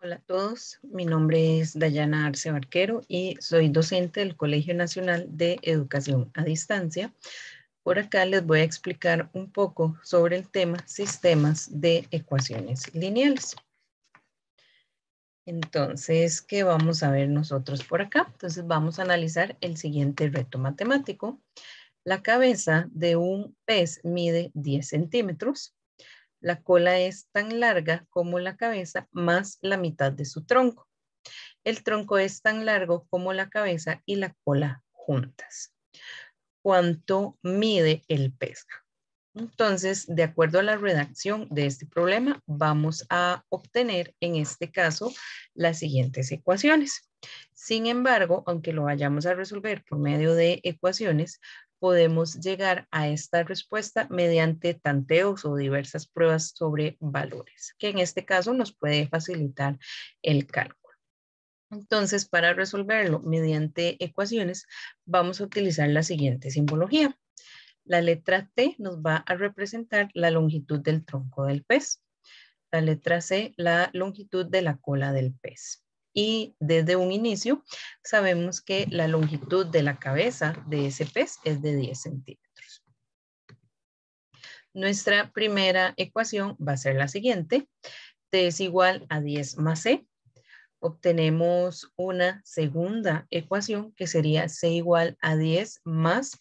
Hola a todos, mi nombre es Dayana Arce Barquero y soy docente del Colegio Nacional de Educación a Distancia. Por acá les voy a explicar un poco sobre el tema sistemas de ecuaciones lineales. Entonces, ¿qué vamos a ver nosotros por acá? Entonces vamos a analizar el siguiente reto matemático. La cabeza de un pez mide 10 centímetros la cola es tan larga como la cabeza más la mitad de su tronco. El tronco es tan largo como la cabeza y la cola juntas. ¿Cuánto mide el pez? Entonces, de acuerdo a la redacción de este problema, vamos a obtener en este caso las siguientes ecuaciones. Sin embargo, aunque lo vayamos a resolver por medio de ecuaciones, podemos llegar a esta respuesta mediante tanteos o diversas pruebas sobre valores, que en este caso nos puede facilitar el cálculo. Entonces, para resolverlo mediante ecuaciones, vamos a utilizar la siguiente simbología. La letra T nos va a representar la longitud del tronco del pez. La letra C, la longitud de la cola del pez y desde un inicio sabemos que la longitud de la cabeza de ese pez es de 10 centímetros. Nuestra primera ecuación va a ser la siguiente. T es igual a 10 más C. Obtenemos una segunda ecuación que sería C igual a 10 más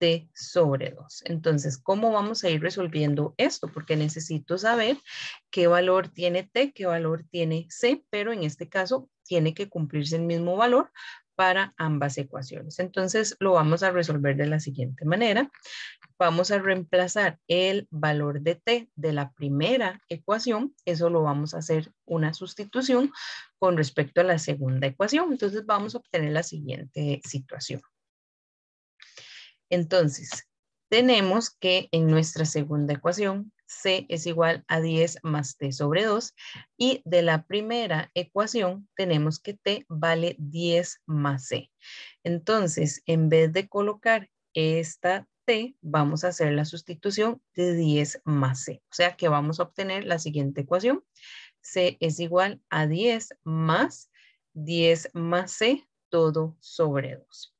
T sobre 2. Entonces, ¿cómo vamos a ir resolviendo esto? Porque necesito saber qué valor tiene T, qué valor tiene C, pero en este caso tiene que cumplirse el mismo valor para ambas ecuaciones. Entonces lo vamos a resolver de la siguiente manera. Vamos a reemplazar el valor de t de la primera ecuación. Eso lo vamos a hacer una sustitución con respecto a la segunda ecuación. Entonces vamos a obtener la siguiente situación. Entonces, tenemos que en nuestra segunda ecuación C es igual a 10 más T sobre 2. Y de la primera ecuación tenemos que T vale 10 más C. Entonces, en vez de colocar esta T, vamos a hacer la sustitución de 10 más C. O sea que vamos a obtener la siguiente ecuación. C es igual a 10 más 10 más C todo sobre 2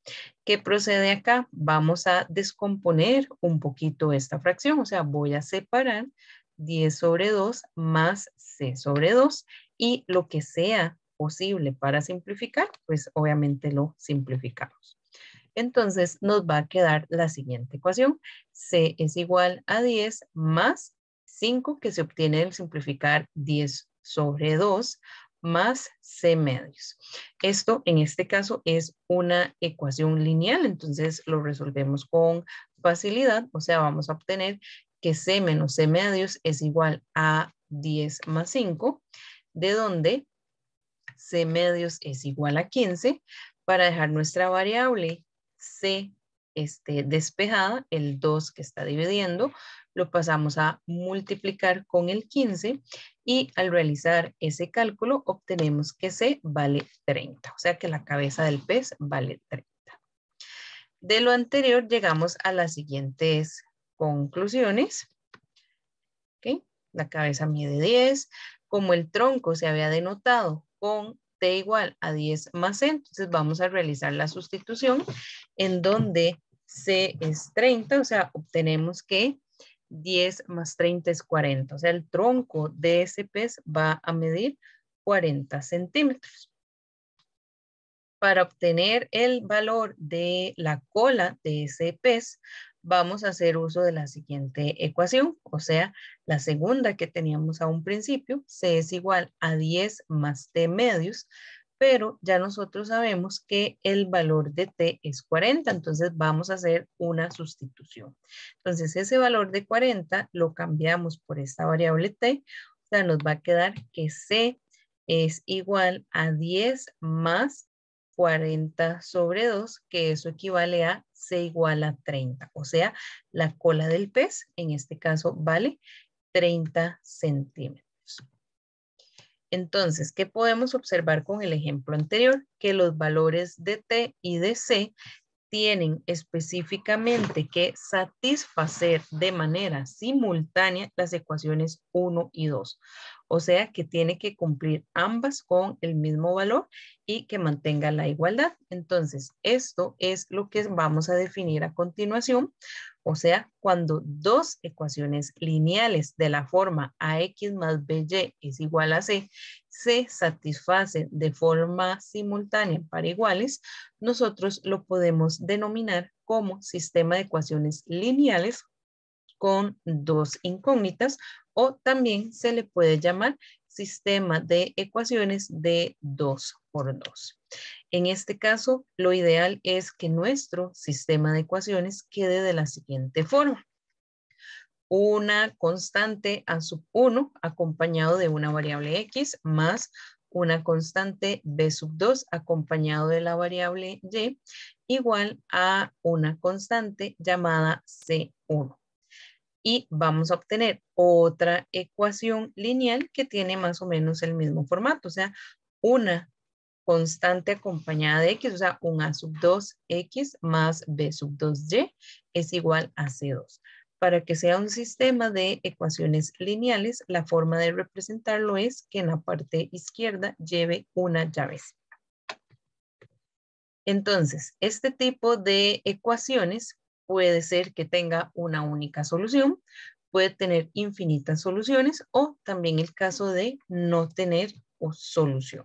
¿Qué procede acá? Vamos a descomponer un poquito esta fracción, o sea, voy a separar 10 sobre 2 más C sobre 2 y lo que sea posible para simplificar, pues obviamente lo simplificamos. Entonces nos va a quedar la siguiente ecuación. C es igual a 10 más 5 que se obtiene al simplificar 10 sobre 2 más C medios. Esto en este caso es una ecuación lineal, entonces lo resolvemos con facilidad, o sea, vamos a obtener que C menos C medios es igual a 10 más 5, de donde C medios es igual a 15, para dejar nuestra variable C este, despejada, el 2 que está dividiendo, lo pasamos a multiplicar con el 15 y al realizar ese cálculo obtenemos que C vale 30, o sea que la cabeza del pez vale 30. De lo anterior llegamos a las siguientes conclusiones. La cabeza mide 10, como el tronco se había denotado con T igual a 10 más C, entonces vamos a realizar la sustitución en donde C es 30, o sea, obtenemos que 10 más 30 es 40. O sea, el tronco de ese pez va a medir 40 centímetros. Para obtener el valor de la cola de ese pez, vamos a hacer uso de la siguiente ecuación, o sea, la segunda que teníamos a un principio, C es igual a 10 más T medios, pero ya nosotros sabemos que el valor de t es 40, entonces vamos a hacer una sustitución. Entonces ese valor de 40 lo cambiamos por esta variable t, o sea, nos va a quedar que c es igual a 10 más 40 sobre 2, que eso equivale a c igual a 30, o sea, la cola del pez, en este caso, vale 30 centímetros. Entonces, ¿qué podemos observar con el ejemplo anterior? Que los valores de T y de C tienen específicamente que satisfacer de manera simultánea las ecuaciones 1 y 2. O sea que tiene que cumplir ambas con el mismo valor y que mantenga la igualdad. Entonces, esto es lo que vamos a definir a continuación o sea, cuando dos ecuaciones lineales de la forma ax más by es igual a c, se satisfacen de forma simultánea para iguales, nosotros lo podemos denominar como sistema de ecuaciones lineales con dos incógnitas o también se le puede llamar sistema de ecuaciones de 2 por 2. En este caso, lo ideal es que nuestro sistema de ecuaciones quede de la siguiente forma. Una constante a sub 1 acompañado de una variable x más una constante b sub 2 acompañado de la variable y igual a una constante llamada c1 y vamos a obtener otra ecuación lineal que tiene más o menos el mismo formato, o sea, una constante acompañada de x, o sea, un a sub 2x más b sub 2y es igual a c2. Para que sea un sistema de ecuaciones lineales, la forma de representarlo es que en la parte izquierda lleve una llave. Entonces, este tipo de ecuaciones puede ser que tenga una única solución, puede tener infinitas soluciones o también el caso de no tener solución.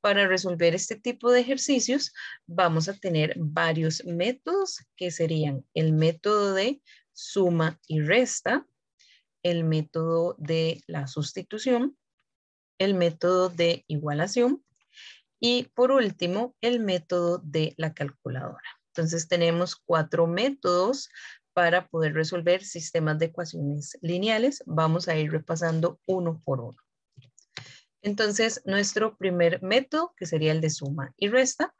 Para resolver este tipo de ejercicios vamos a tener varios métodos que serían el método de suma y resta, el método de la sustitución, el método de igualación y por último el método de la calculadora. Entonces tenemos cuatro métodos para poder resolver sistemas de ecuaciones lineales. Vamos a ir repasando uno por uno. Entonces, nuestro primer método, que sería el de suma y resta,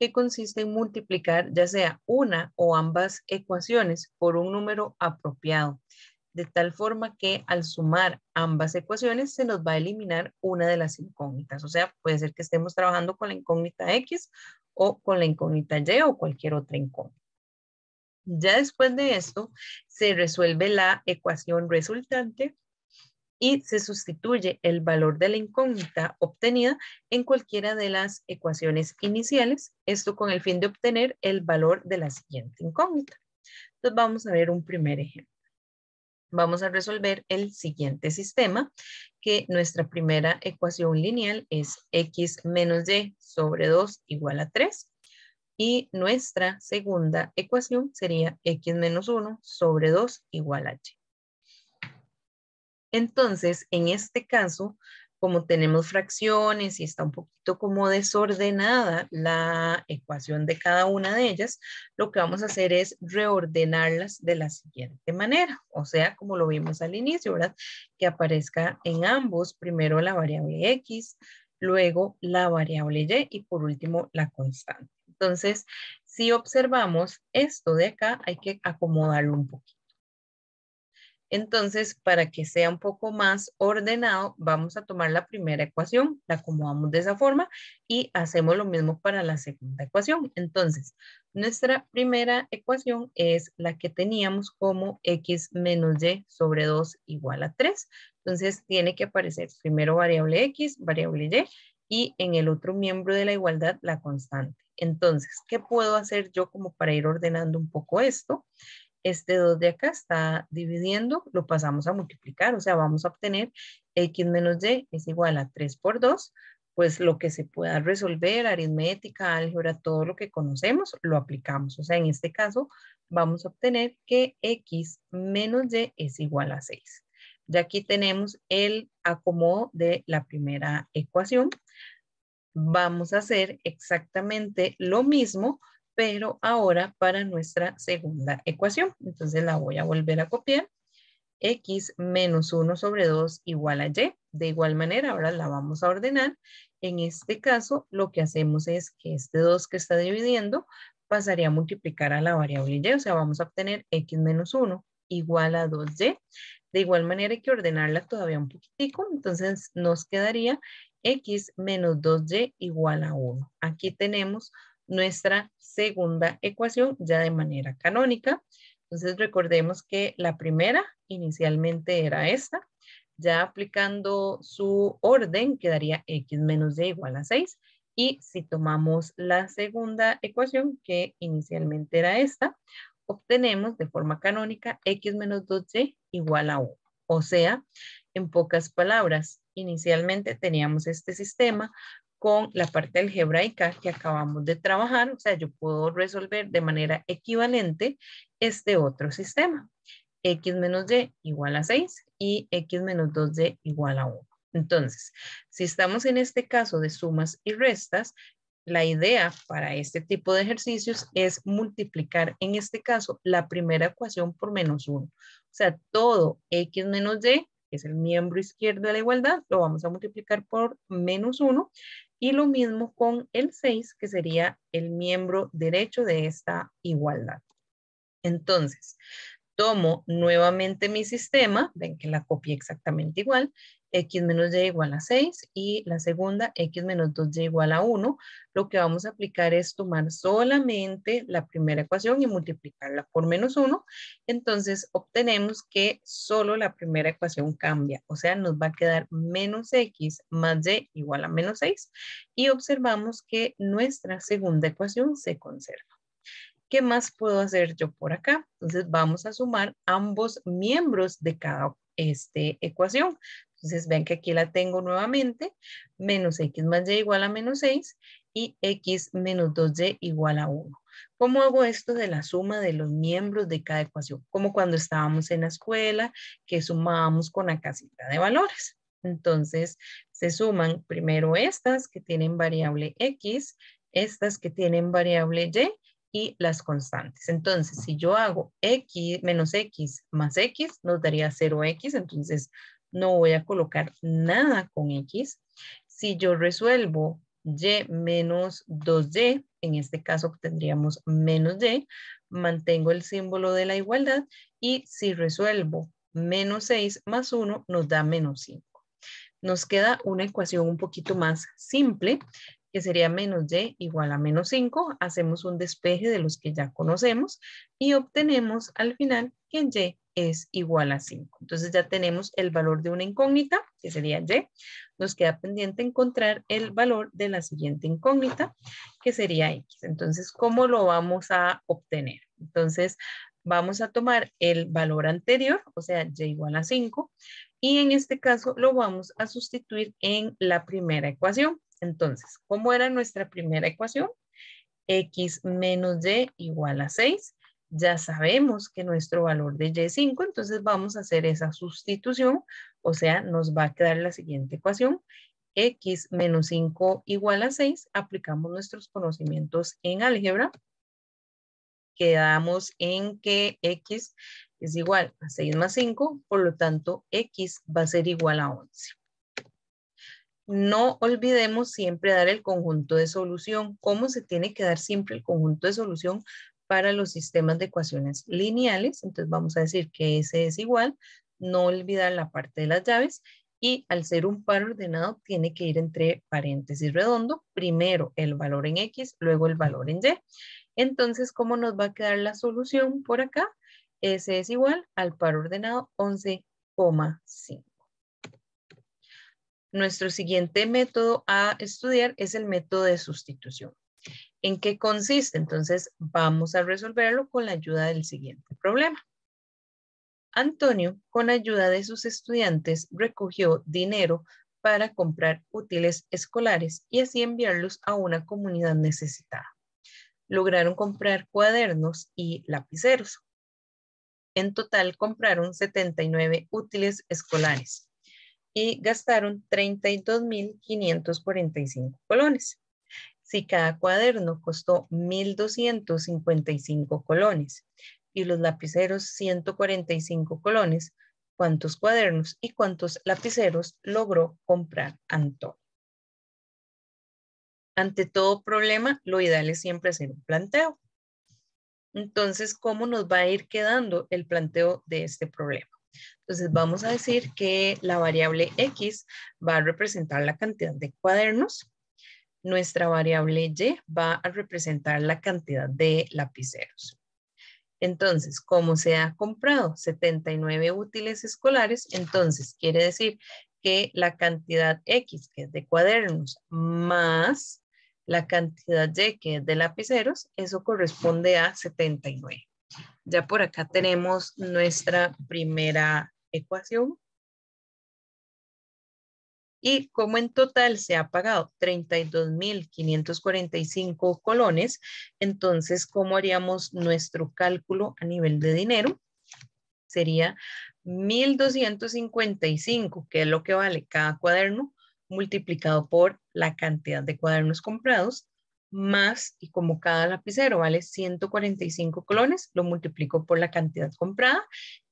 que consiste en multiplicar ya sea una o ambas ecuaciones por un número apropiado, de tal forma que al sumar ambas ecuaciones se nos va a eliminar una de las incógnitas. O sea, puede ser que estemos trabajando con la incógnita X o con la incógnita Y o cualquier otra incógnita. Ya después de esto, se resuelve la ecuación resultante y se sustituye el valor de la incógnita obtenida en cualquiera de las ecuaciones iniciales, esto con el fin de obtener el valor de la siguiente incógnita. Entonces vamos a ver un primer ejemplo vamos a resolver el siguiente sistema, que nuestra primera ecuación lineal es x menos y sobre 2 igual a 3. Y nuestra segunda ecuación sería x menos 1 sobre 2 igual a y. Entonces, en este caso, como tenemos fracciones y está un poquito como desordenada la ecuación de cada una de ellas, lo que vamos a hacer es reordenarlas de la siguiente manera, o sea, como lo vimos al inicio, ¿verdad? Que aparezca en ambos primero la variable X, luego la variable Y y por último la constante. Entonces, si observamos esto de acá, hay que acomodarlo un poquito. Entonces, para que sea un poco más ordenado, vamos a tomar la primera ecuación, la acomodamos de esa forma y hacemos lo mismo para la segunda ecuación. Entonces, nuestra primera ecuación es la que teníamos como x menos y sobre 2 igual a 3. Entonces, tiene que aparecer primero variable x, variable y, y en el otro miembro de la igualdad la constante. Entonces, ¿qué puedo hacer yo como para ir ordenando un poco esto? este 2 de acá está dividiendo, lo pasamos a multiplicar, o sea, vamos a obtener x menos y es igual a 3 por 2, pues lo que se pueda resolver, aritmética, álgebra, todo lo que conocemos, lo aplicamos. O sea, en este caso vamos a obtener que x menos y es igual a 6. Ya aquí tenemos el acomodo de la primera ecuación. Vamos a hacer exactamente lo mismo, pero ahora para nuestra segunda ecuación. Entonces la voy a volver a copiar. X menos 1 sobre 2 igual a Y. De igual manera, ahora la vamos a ordenar. En este caso, lo que hacemos es que este 2 que está dividiendo pasaría a multiplicar a la variable Y. O sea, vamos a obtener X menos 1 igual a 2Y. De igual manera hay que ordenarla todavía un poquitico. Entonces nos quedaría X menos 2Y igual a 1. Aquí tenemos nuestra segunda ecuación ya de manera canónica. Entonces recordemos que la primera inicialmente era esta. Ya aplicando su orden quedaría x menos y igual a 6. Y si tomamos la segunda ecuación que inicialmente era esta, obtenemos de forma canónica x menos 2y igual a 1. O sea, en pocas palabras, inicialmente teníamos este sistema con la parte algebraica que acabamos de trabajar, o sea, yo puedo resolver de manera equivalente este otro sistema. x menos y igual a 6 y x menos 2y igual a 1. Entonces, si estamos en este caso de sumas y restas, la idea para este tipo de ejercicios es multiplicar, en este caso, la primera ecuación por menos 1. O sea, todo x menos y, que es el miembro izquierdo de la igualdad, lo vamos a multiplicar por menos 1 y lo mismo con el 6, que sería el miembro derecho de esta igualdad. Entonces, tomo nuevamente mi sistema, ven que la copié exactamente igual, x menos y igual a 6 y la segunda x menos 2y igual a 1. Lo que vamos a aplicar es tomar solamente la primera ecuación y multiplicarla por menos 1. Entonces obtenemos que solo la primera ecuación cambia, o sea, nos va a quedar menos x más y igual a menos 6 y observamos que nuestra segunda ecuación se conserva. ¿Qué más puedo hacer yo por acá? Entonces vamos a sumar ambos miembros de cada este, ecuación. Entonces ven que aquí la tengo nuevamente, menos x más y igual a menos 6 y x menos 2y igual a 1. ¿Cómo hago esto de la suma de los miembros de cada ecuación? Como cuando estábamos en la escuela, que sumábamos con la casita de valores. Entonces, se suman primero estas que tienen variable X, estas que tienen variable Y y las constantes. Entonces, si yo hago x menos x más x, nos daría 0x, entonces no voy a colocar nada con x. Si yo resuelvo y menos 2y, en este caso tendríamos menos y, mantengo el símbolo de la igualdad y si resuelvo menos 6 más 1 nos da menos 5. Nos queda una ecuación un poquito más simple que sería menos y igual a menos 5, hacemos un despeje de los que ya conocemos y obtenemos al final que y es igual a 5. Entonces ya tenemos el valor de una incógnita, que sería y. Nos queda pendiente encontrar el valor de la siguiente incógnita, que sería x. Entonces, ¿cómo lo vamos a obtener? Entonces, vamos a tomar el valor anterior, o sea, y igual a 5, y en este caso lo vamos a sustituir en la primera ecuación. Entonces, ¿cómo era nuestra primera ecuación? X menos Y igual a 6. Ya sabemos que nuestro valor de Y es 5, entonces vamos a hacer esa sustitución, o sea, nos va a quedar la siguiente ecuación. X menos 5 igual a 6, aplicamos nuestros conocimientos en álgebra. Quedamos en que X es igual a 6 más 5, por lo tanto, X va a ser igual a 11 no olvidemos siempre dar el conjunto de solución. ¿Cómo se tiene que dar siempre el conjunto de solución para los sistemas de ecuaciones lineales? Entonces vamos a decir que ese es igual, no olvidar la parte de las llaves y al ser un par ordenado tiene que ir entre paréntesis redondo, primero el valor en X, luego el valor en Y. Entonces, ¿cómo nos va a quedar la solución por acá? S es igual al par ordenado 11,5. Nuestro siguiente método a estudiar es el método de sustitución. ¿En qué consiste? Entonces vamos a resolverlo con la ayuda del siguiente problema. Antonio, con ayuda de sus estudiantes, recogió dinero para comprar útiles escolares y así enviarlos a una comunidad necesitada. Lograron comprar cuadernos y lapiceros. En total compraron 79 útiles escolares y gastaron 32.545 colones. Si cada cuaderno costó 1.255 colones y los lapiceros 145 colones, ¿cuántos cuadernos y cuántos lapiceros logró comprar Antonio? Ante todo problema, lo ideal es siempre hacer un planteo. Entonces, ¿cómo nos va a ir quedando el planteo de este problema? Entonces vamos a decir que la variable X va a representar la cantidad de cuadernos. Nuestra variable Y va a representar la cantidad de lapiceros. Entonces, como se ha comprado 79 útiles escolares, entonces quiere decir que la cantidad X, que es de cuadernos, más la cantidad Y, que es de lapiceros, eso corresponde a 79. Ya por acá tenemos nuestra primera ecuación. Y como en total se ha pagado 32.545 colones, entonces, ¿cómo haríamos nuestro cálculo a nivel de dinero? Sería 1.255, que es lo que vale cada cuaderno, multiplicado por la cantidad de cuadernos comprados, más, y como cada lapicero vale 145 colones, lo multiplico por la cantidad comprada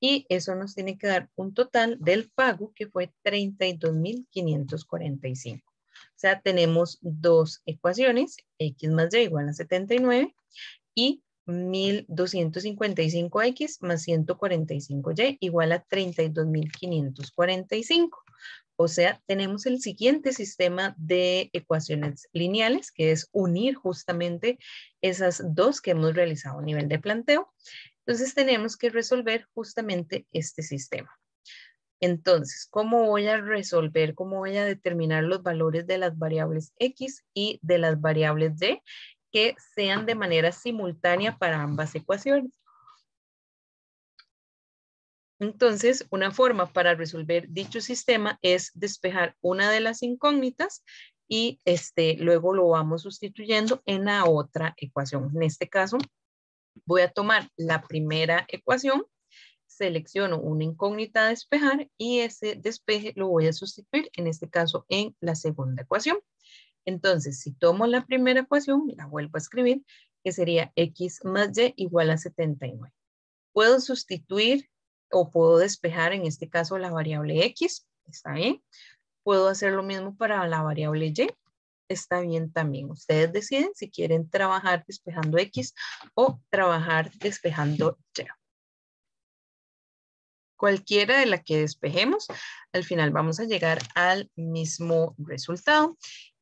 y eso nos tiene que dar un total del pago que fue 32.545. O sea, tenemos dos ecuaciones, x más y igual a 79 y 1255x más 145y igual a 32.545. O sea, tenemos el siguiente sistema de ecuaciones lineales, que es unir justamente esas dos que hemos realizado a nivel de planteo. Entonces tenemos que resolver justamente este sistema. Entonces, ¿cómo voy a resolver, cómo voy a determinar los valores de las variables X y de las variables d que sean de manera simultánea para ambas ecuaciones? Entonces, una forma para resolver dicho sistema es despejar una de las incógnitas y este, luego lo vamos sustituyendo en la otra ecuación. En este caso, voy a tomar la primera ecuación, selecciono una incógnita a despejar y ese despeje lo voy a sustituir, en este caso, en la segunda ecuación. Entonces, si tomo la primera ecuación, la vuelvo a escribir, que sería x más y igual a 79. Puedo sustituir o puedo despejar en este caso la variable X, está bien. Puedo hacer lo mismo para la variable Y, está bien también. Ustedes deciden si quieren trabajar despejando X o trabajar despejando Y. Cualquiera de la que despejemos, al final vamos a llegar al mismo resultado.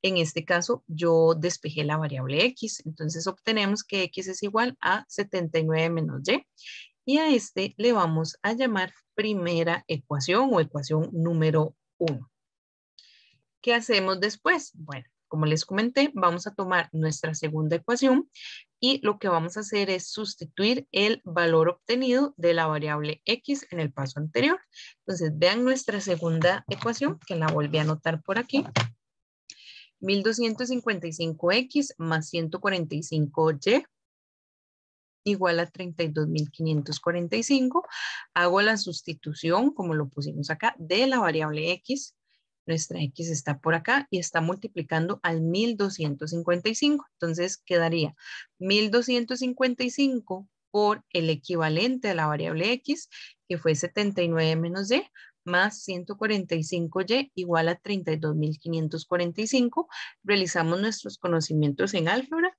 En este caso, yo despejé la variable X, entonces obtenemos que X es igual a 79 menos Y y a este le vamos a llamar primera ecuación o ecuación número 1. ¿Qué hacemos después? Bueno, como les comenté, vamos a tomar nuestra segunda ecuación y lo que vamos a hacer es sustituir el valor obtenido de la variable x en el paso anterior. Entonces, vean nuestra segunda ecuación, que la volví a anotar por aquí. 1255x más 145y igual a 32.545. Hago la sustitución, como lo pusimos acá, de la variable X. Nuestra X está por acá y está multiplicando al 1.255. Entonces quedaría 1.255 por el equivalente a la variable X, que fue 79 menos Y, más 145Y igual a 32.545. Realizamos nuestros conocimientos en álgebra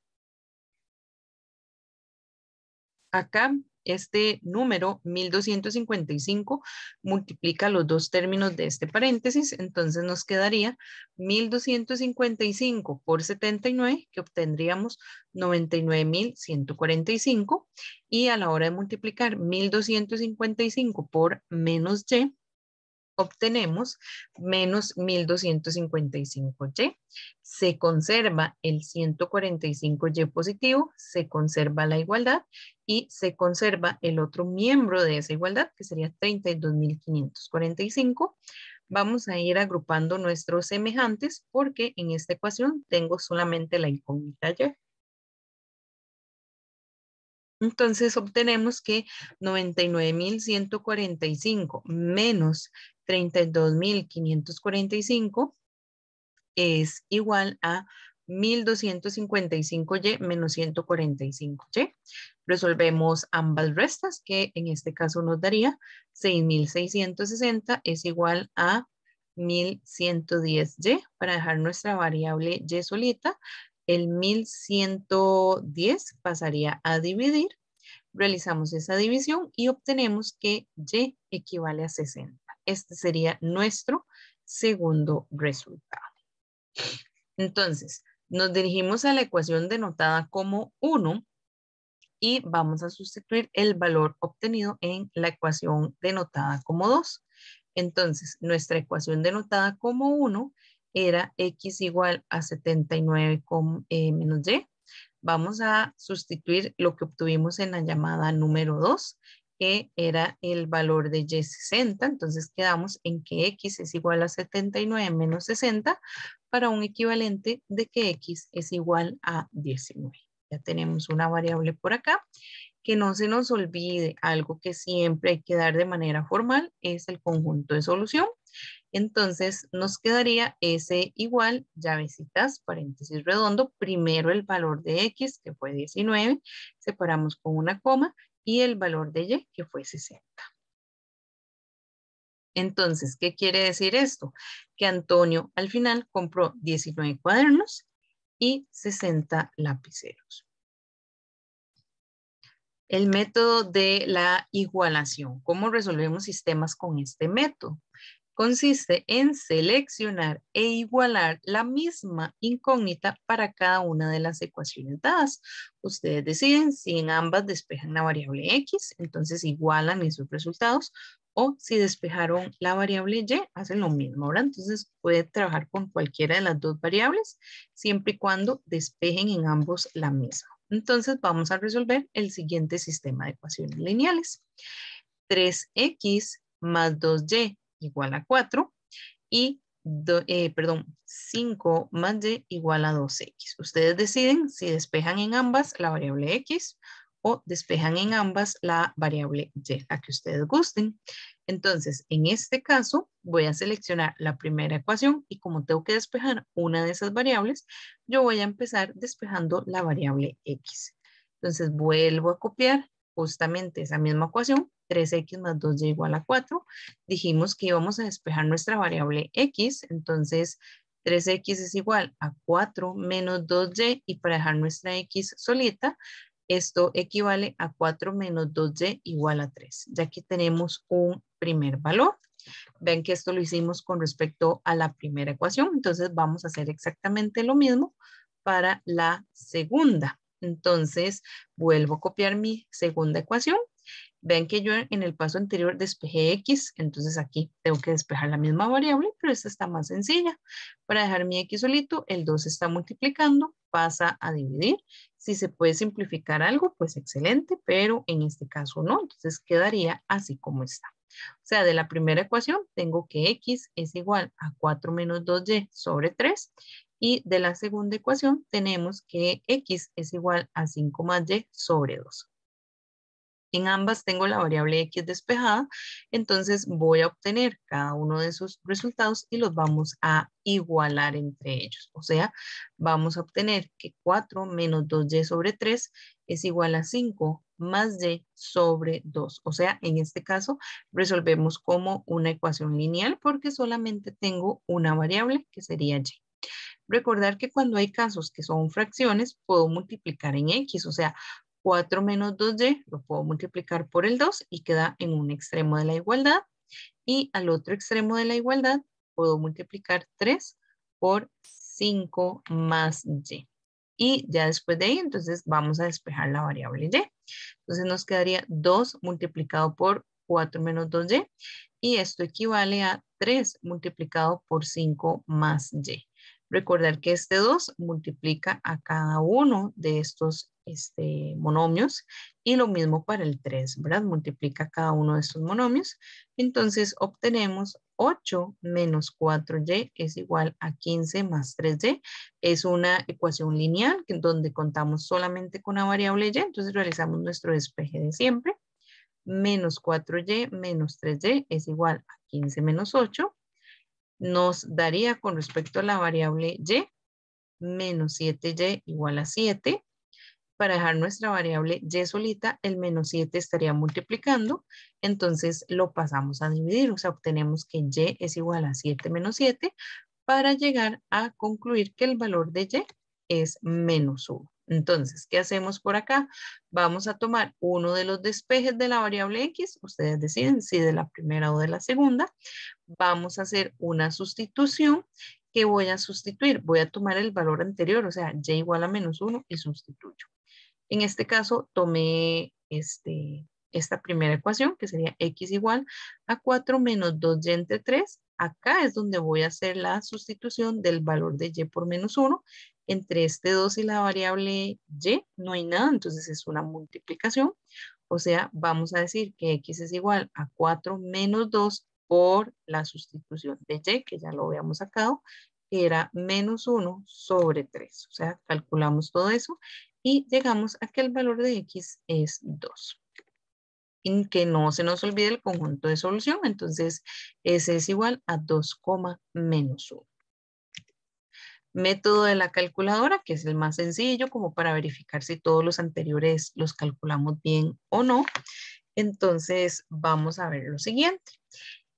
acá este número 1255 multiplica los dos términos de este paréntesis, entonces nos quedaría 1255 por 79, que obtendríamos 99,145. Y a la hora de multiplicar 1255 por menos y, obtenemos menos 1255Y. Se conserva el 145Y positivo, se conserva la igualdad y se conserva el otro miembro de esa igualdad, que sería 32.545. Vamos a ir agrupando nuestros semejantes porque en esta ecuación tengo solamente la incógnita Y. Entonces obtenemos que 99.145 menos 32.545 es igual a 1.255y menos 145y. Resolvemos ambas restas, que en este caso nos daría 6.660 es igual a 1.110y para dejar nuestra variable y solita el 1110 pasaría a dividir. Realizamos esa división y obtenemos que Y equivale a 60. Este sería nuestro segundo resultado. Entonces, nos dirigimos a la ecuación denotada como 1 y vamos a sustituir el valor obtenido en la ecuación denotada como 2. Entonces, nuestra ecuación denotada como 1 era x igual a 79 con, eh, menos y. Vamos a sustituir lo que obtuvimos en la llamada número 2, que era el valor de y 60. Entonces quedamos en que x es igual a 79 menos 60 para un equivalente de que x es igual a 19. Ya tenemos una variable por acá. Que no se nos olvide algo que siempre hay que dar de manera formal es el conjunto de solución. Entonces nos quedaría S igual, llavecitas, paréntesis redondo, primero el valor de X, que fue 19, separamos con una coma, y el valor de Y, que fue 60. Entonces, ¿qué quiere decir esto? Que Antonio al final compró 19 cuadernos y 60 lapiceros. El método de la igualación. ¿Cómo resolvemos sistemas con este método? consiste en seleccionar e igualar la misma incógnita para cada una de las ecuaciones dadas. Ustedes deciden si en ambas despejan la variable X, entonces igualan esos resultados, o si despejaron la variable Y, hacen lo mismo, ¿verdad? Entonces puede trabajar con cualquiera de las dos variables, siempre y cuando despejen en ambos la misma. Entonces vamos a resolver el siguiente sistema de ecuaciones lineales. 3x más 2y igual a 4 y eh, perdón, 5 más y igual a 2x. Ustedes deciden si despejan en ambas la variable x o despejan en ambas la variable y, la que ustedes gusten. Entonces, en este caso, voy a seleccionar la primera ecuación y como tengo que despejar una de esas variables, yo voy a empezar despejando la variable x. Entonces, vuelvo a copiar justamente esa misma ecuación 3x más 2y igual a 4. Dijimos que íbamos a despejar nuestra variable x, entonces 3x es igual a 4 menos 2y y para dejar nuestra x solita, esto equivale a 4 menos 2y igual a 3. Ya que tenemos un primer valor. Ven que esto lo hicimos con respecto a la primera ecuación, entonces vamos a hacer exactamente lo mismo para la segunda. Entonces vuelvo a copiar mi segunda ecuación Vean que yo en el paso anterior despejé X, entonces aquí tengo que despejar la misma variable, pero esta está más sencilla. Para dejar mi X solito, el 2 está multiplicando, pasa a dividir. Si se puede simplificar algo, pues excelente, pero en este caso no, entonces quedaría así como está. O sea, de la primera ecuación tengo que X es igual a 4 menos 2Y sobre 3 y de la segunda ecuación tenemos que X es igual a 5 más Y sobre 2. En ambas tengo la variable X despejada, entonces voy a obtener cada uno de esos resultados y los vamos a igualar entre ellos. O sea, vamos a obtener que 4 menos 2Y sobre 3 es igual a 5 más Y sobre 2. O sea, en este caso resolvemos como una ecuación lineal porque solamente tengo una variable que sería Y. Recordar que cuando hay casos que son fracciones, puedo multiplicar en X, o sea, 4 menos 2y lo puedo multiplicar por el 2 y queda en un extremo de la igualdad. Y al otro extremo de la igualdad puedo multiplicar 3 por 5 más y. Y ya después de ahí, entonces vamos a despejar la variable y. Entonces nos quedaría 2 multiplicado por 4 menos 2y. Y esto equivale a 3 multiplicado por 5 más y. Recordar que este 2 multiplica a cada uno de estos este, monomios y lo mismo para el 3, ¿verdad? Multiplica cada uno de estos monomios. Entonces obtenemos 8 menos 4y es igual a 15 más 3y. Es una ecuación lineal donde contamos solamente con la variable y, entonces realizamos nuestro despeje de siempre. Menos 4y menos 3y es igual a 15 menos 8. Nos daría con respecto a la variable y, menos 7y igual a 7 para dejar nuestra variable y solita, el menos 7 estaría multiplicando, entonces lo pasamos a dividir, o sea, obtenemos que y es igual a 7 menos 7 para llegar a concluir que el valor de y es menos 1. Entonces, ¿qué hacemos por acá? Vamos a tomar uno de los despejes de la variable X, ustedes deciden si de la primera o de la segunda. Vamos a hacer una sustitución que voy a sustituir. Voy a tomar el valor anterior, o sea, y igual a menos 1 y sustituyo. En este caso tomé este, esta primera ecuación, que sería x igual a 4 menos 2y entre 3. Acá es donde voy a hacer la sustitución del valor de y por menos 1. Entre este 2 y la variable y no hay nada, entonces es una multiplicación. O sea, vamos a decir que x es igual a 4 menos 2 por la sustitución de y, que ya lo habíamos sacado, que era menos 1 sobre 3. O sea, calculamos todo eso y llegamos a que el valor de x es 2. Y que no se nos olvide el conjunto de solución, entonces s es igual a 2, menos 1. Método de la calculadora, que es el más sencillo, como para verificar si todos los anteriores los calculamos bien o no. Entonces vamos a ver lo siguiente.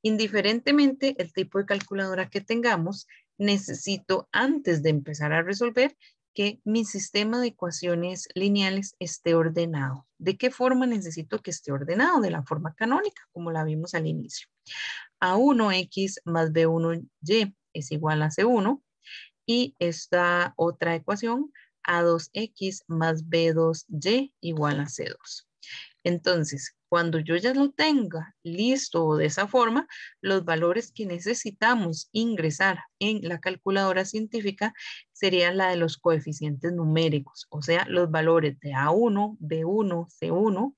Indiferentemente el tipo de calculadora que tengamos, necesito antes de empezar a resolver que mi sistema de ecuaciones lineales esté ordenado. ¿De qué forma necesito que esté ordenado? De la forma canónica, como la vimos al inicio. A1x más B1y es igual a C1. Y esta otra ecuación, A2x más B2y igual a C2. Entonces, cuando yo ya lo tenga listo de esa forma, los valores que necesitamos ingresar en la calculadora científica serían la de los coeficientes numéricos, o sea, los valores de A1, B1, C1,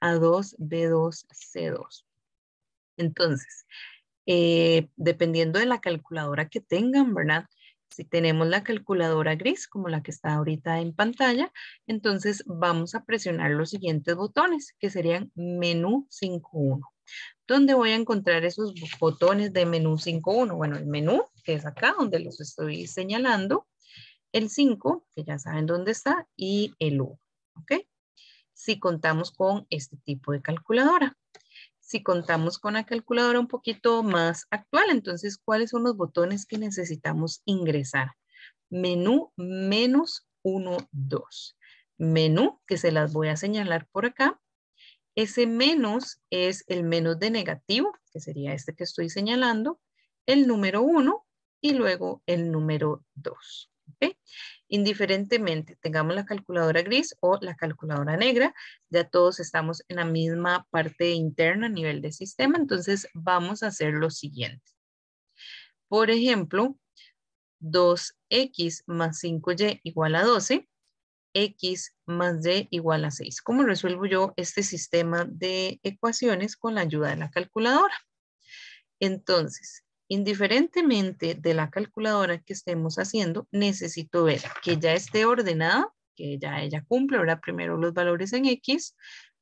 A2, B2, C2. Entonces, eh, dependiendo de la calculadora que tengan, ¿verdad? Si tenemos la calculadora gris, como la que está ahorita en pantalla, entonces vamos a presionar los siguientes botones, que serían menú 5.1. ¿Dónde voy a encontrar esos botones de menú 5.1? Bueno, el menú, que es acá donde los estoy señalando, el 5, que ya saben dónde está, y el 1, ¿ok? Si contamos con este tipo de calculadora si contamos con la calculadora un poquito más actual. Entonces, ¿cuáles son los botones que necesitamos ingresar? Menú menos 1, 2. Menú, que se las voy a señalar por acá. Ese menos es el menos de negativo, que sería este que estoy señalando, el número 1 y luego el número 2. ¿okay? indiferentemente tengamos la calculadora gris o la calculadora negra, ya todos estamos en la misma parte interna a nivel de sistema, entonces vamos a hacer lo siguiente. Por ejemplo, 2x más 5y igual a 12, x más y igual a 6. ¿Cómo resuelvo yo este sistema de ecuaciones con la ayuda de la calculadora? Entonces, indiferentemente de la calculadora que estemos haciendo, necesito ver que ya esté ordenada, que ya ella cumple, ahora primero los valores en X,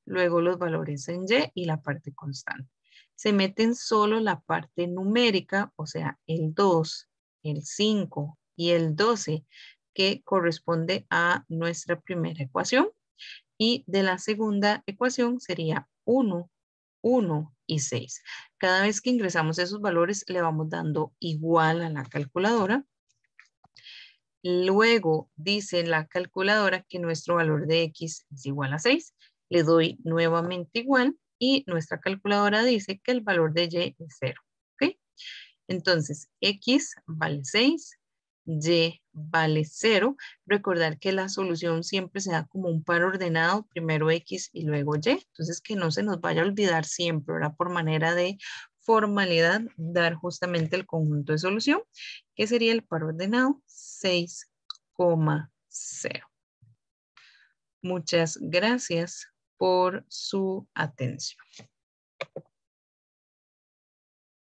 luego los valores en Y y la parte constante. Se meten solo la parte numérica, o sea, el 2, el 5 y el 12, que corresponde a nuestra primera ecuación. Y de la segunda ecuación sería 1 1 y 6. Cada vez que ingresamos esos valores le vamos dando igual a la calculadora. Luego dice la calculadora que nuestro valor de X es igual a 6. Le doy nuevamente igual y nuestra calculadora dice que el valor de Y es 0. Entonces, X vale 6, y vale cero Recordar que la solución siempre se da como un par ordenado, primero X y luego Y. Entonces que no se nos vaya a olvidar siempre, ahora Por manera de formalidad, dar justamente el conjunto de solución, que sería el par ordenado 6,0. Muchas gracias por su atención.